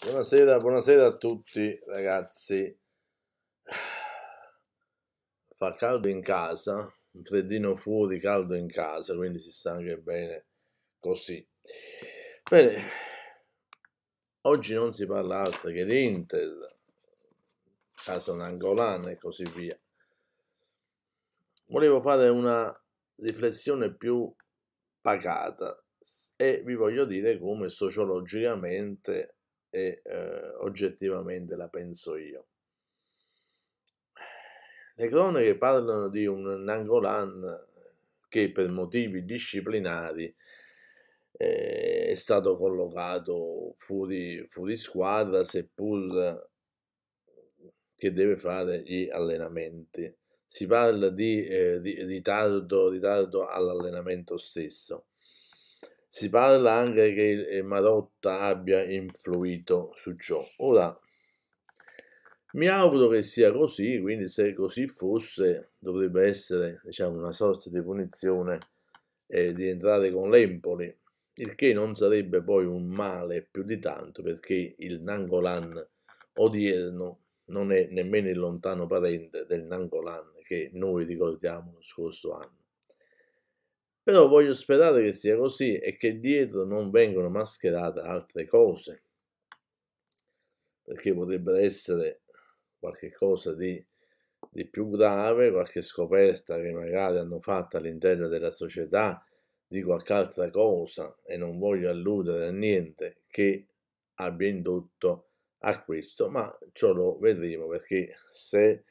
Buonasera, buonasera a tutti ragazzi. Fa caldo in casa, un freddino fuori, caldo in casa, quindi si sta anche bene così. Bene, oggi non si parla altro che di Intel, caso Nangolan e così via. Volevo fare una riflessione più pacata e vi voglio dire come sociologicamente e eh, oggettivamente la penso io. Le cronache parlano di un Nangolan che per motivi disciplinari eh, è stato collocato fuori, fuori squadra, seppur che deve fare gli allenamenti. Si parla di eh, ritardo, ritardo all'allenamento stesso. Si parla anche che eh, Marotta abbia influito su ciò. Ora, mi auguro che sia così, quindi se così fosse dovrebbe essere diciamo, una sorta di punizione eh, di entrare con l'Empoli, il che non sarebbe poi un male più di tanto perché il Nangolan odierno non è nemmeno il lontano parente del Nangolan che noi ricordiamo lo scorso anno. Però voglio sperare che sia così e che dietro non vengano mascherate altre cose, perché potrebbe essere qualcosa di, di più grave, qualche scoperta che magari hanno fatto all'interno della società di qualche altra cosa e non voglio alludere a niente che abbia indotto a questo, ma ciò lo vedremo perché se,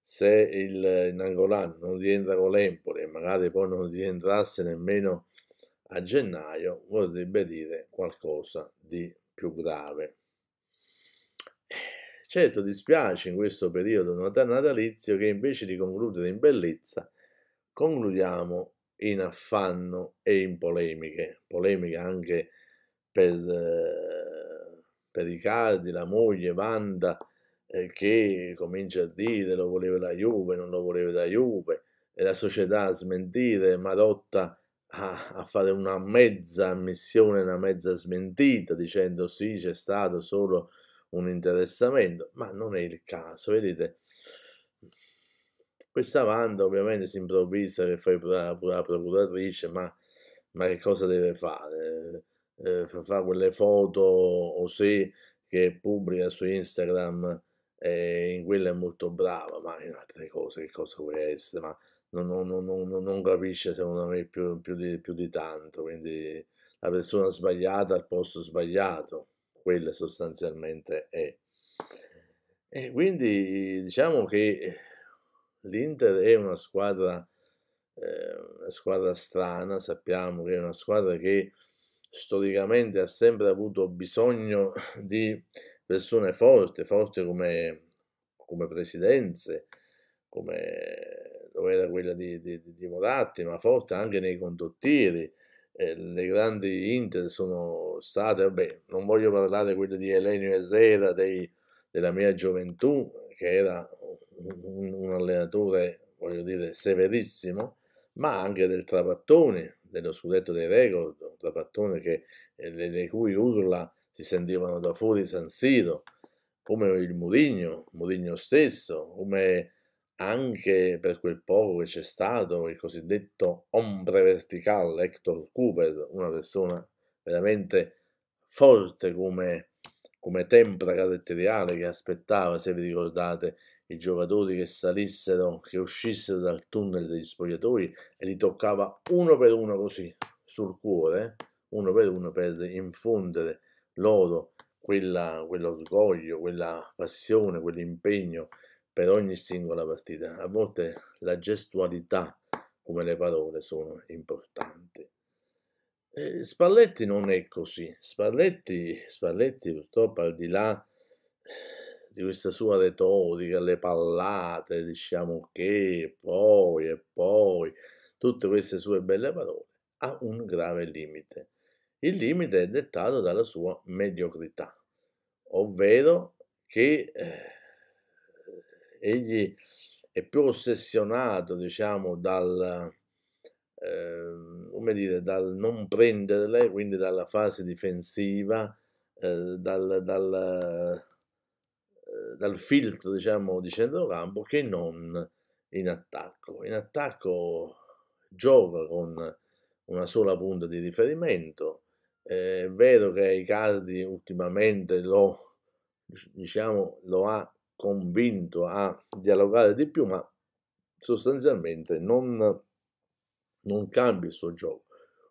se il Nangolan non rientra con l'Empoli magari poi non rientrasse nemmeno a gennaio, vorrebbe dire qualcosa di più grave. Eh, certo dispiace in questo periodo natalizio che invece di concludere in bellezza, concludiamo in affanno e in polemiche, polemiche anche per, eh, per Riccardi, la moglie Vanda eh, che comincia a dire lo voleva la Juve, non lo voleva la Juve, e la società a smentire, Marotta a, a fare una mezza ammissione, una mezza smentita, dicendo sì, c'è stato solo un interessamento, ma non è il caso, vedete. Questa banda ovviamente si improvvisa che fai la, procuratrice, ma, ma, che cosa deve fare? Eh, fa quelle foto o sì che pubblica su Instagram eh, in quella è molto brava, ma in altre cose che cosa vuoi essere? Ma non, non, non, non capisce secondo me più, più, di, più di tanto, quindi la persona sbagliata al posto sbagliato, quella sostanzialmente è. E quindi diciamo che l'Inter è una squadra, eh, una squadra strana, sappiamo che è una squadra che storicamente ha sempre avuto bisogno di persone forti, forti come, come presidenze, come lo era quella di, di, di Moratti, ma forte anche nei condottieri. Eh, le grandi Inter sono state, vabbè, non voglio parlare quelle di Elenio Esera dei, della mia gioventù, che era un, un allenatore, voglio dire, severissimo, ma anche del Trapattone, dello scudetto dei record, un Trapattone che, eh, le, le cui urla si sentivano da fuori San Siro, come il Murigno, Murigno stesso, come anche per quel poco che c'è stato il cosiddetto ombre verticale Hector Cooper, una persona veramente forte come, come tempra caratteriale che aspettava, se vi ricordate, i giocatori che salissero, che uscissero dal tunnel degli spogliatori e li toccava uno per uno così sul cuore, uno per uno per infondere loro quella, quello sgoglio, quella passione, quell'impegno per ogni singola partita. A volte la gestualità, come le parole, sono importanti. E Spalletti non è così. Spalletti, Spalletti purtroppo al di là di questa sua retorica, le pallate, diciamo che, poi e poi, tutte queste sue belle parole, ha un grave limite. Il limite è dettato dalla sua mediocrità, ovvero che eh, egli è più ossessionato, diciamo, dal, eh, come dire, dal non prenderle, quindi dalla fase difensiva, eh, dal, dal, eh, dal, filtro, diciamo, di centrocampo, che non in attacco. In attacco gioca con una sola punta di riferimento. Eh, è vero che Icardi ultimamente lo, diciamo, lo ha convinto a dialogare di più, ma sostanzialmente non, non cambia il suo gioco.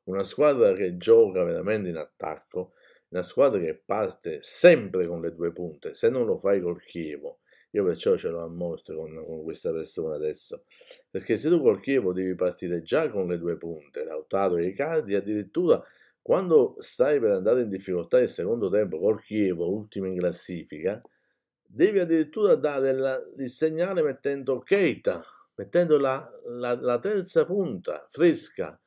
Una squadra che gioca veramente in attacco, una squadra che parte sempre con le due punte, se non lo fai col Chievo, io perciò ce l'ho a mostro con, con, questa persona adesso, perché se tu col Chievo devi partire già con le due punte, Lautaro e Icardi, addirittura quando stai per andare in difficoltà il secondo tempo col Chievo, ultimo in classifica, devi addirittura dare la, il segnale mettendo Keita, mettendo la, la, la terza punta fresca.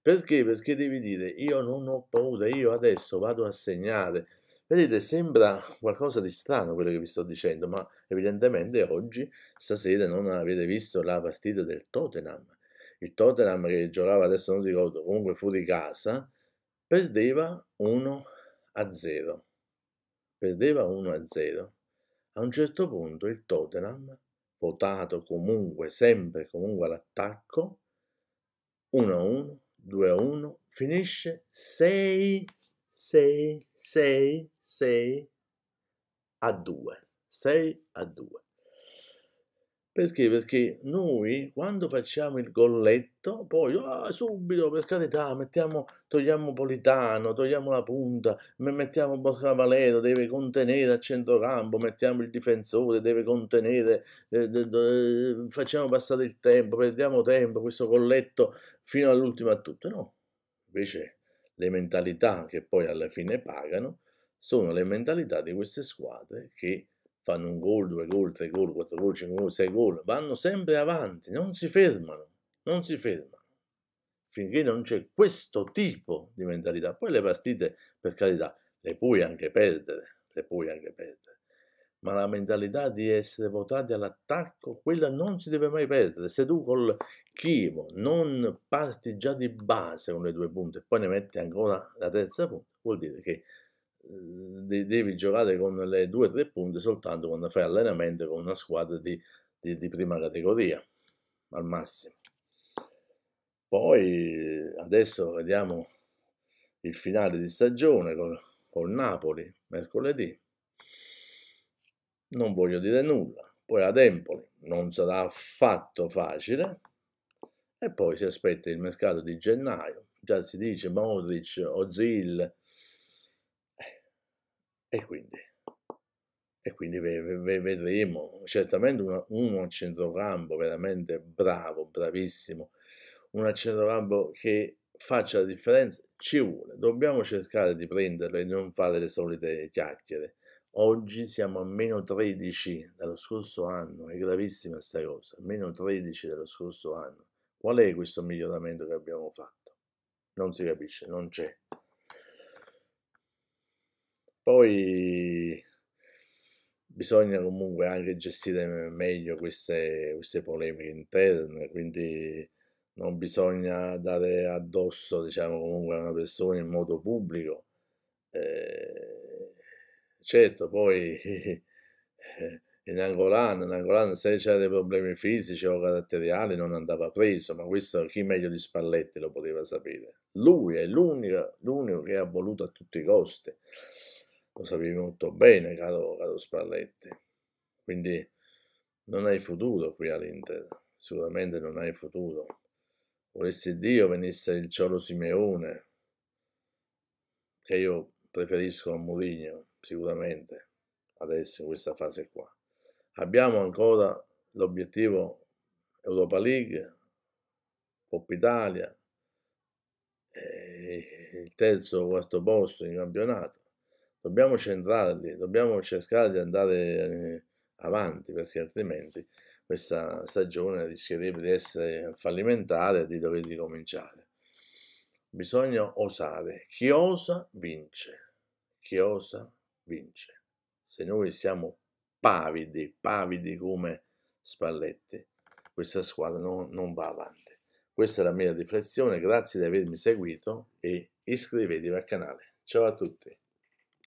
Perché? Perché devi dire io non ho paura, io adesso vado a segnare. Vedete, sembra qualcosa di strano quello che vi sto dicendo, ma evidentemente oggi, stasera, non avete visto la partita del Tottenham. Il Tottenham che giocava, adesso non ricordo, comunque fuori casa, perdeva 1 a 0. Perdeva 1 a 0. A un certo punto il Tottenham, votato comunque, sempre comunque all'attacco, 1-1, 2-1, finisce 6, 6, 6, 6 a 2, 6 a 2. Perché? Perché noi quando facciamo il golletto, poi oh, subito per carità, mettiamo, togliamo Politano, togliamo la punta, mettiamo Bosca Valero, deve contenere a centrocampo, mettiamo il difensore, deve contenere, eh, eh, facciamo passare il tempo, perdiamo tempo, questo golletto fino all'ultimo a tutto. No, invece le mentalità che poi alla fine pagano sono le mentalità di queste squadre che fanno un gol, due gol, tre gol, quattro gol, cinque gol, sei gol, vanno sempre avanti, non si fermano, non si fermano. Finché non c'è questo tipo di mentalità, poi le partite, per carità, le puoi anche perdere, le puoi anche perdere, ma la mentalità di essere votati all'attacco, quella non si deve mai perdere. Se tu col Chievo non parti già di base con le due punte e poi ne metti ancora la terza punta, vuol dire che Ehm, devi giocare con le 2-3 punte soltanto quando fai allenamento con una squadra di, di, di prima categoria, al massimo. Poi adesso vediamo il finale di stagione con, con Napoli, mercoledì. Non voglio dire nulla. Poi ad Empoli non sarà affatto facile. E poi si aspetta il mercato di gennaio. Già si dice Modric, Ozil, e quindi, e quindi vedremo certamente uno, uno centrocampo veramente bravo, bravissimo, un a centrocampo che faccia la differenza, ci vuole. Dobbiamo cercare di prenderlo e non fare le solite chiacchiere. Oggi siamo a meno 13 dallo scorso anno, è gravissima questa cosa, meno 13 dello scorso anno. Qual è questo miglioramento che abbiamo fatto? Non si capisce, non c'è. Poi bisogna comunque anche gestire meglio queste, queste polemiche interne, quindi non bisogna dare addosso diciamo comunque a una persona in modo pubblico. Eh, certo, poi in Angolan, in Angolan se c'era dei problemi fisici o caratteriali non andava preso, ma questo chi meglio di Spalletti lo poteva sapere. Lui è l'unico, l'unico che ha voluto a tutti i costi lo sapevi molto bene, caro, caro Spalletti. Quindi non hai futuro qui all'Inter, sicuramente non hai futuro. Volesse Dio venisse il Ciolo Simeone, che io preferisco a Mourinho, sicuramente, adesso in questa fase qua. Abbiamo ancora l'obiettivo Europa League, Coppa Italia, il terzo o quarto posto in campionato dobbiamo centrarli, dobbiamo cercare di andare eh, avanti perché altrimenti questa stagione rischierebbe di essere fallimentare e di dover ricominciare. Bisogna osare. Chi osa vince. Chi osa vince. Se noi siamo pavidi, pavidi come Spalletti, questa squadra non, non va avanti. Questa è la mia riflessione, grazie di avermi seguito e iscrivetevi al canale. Ciao a tutti.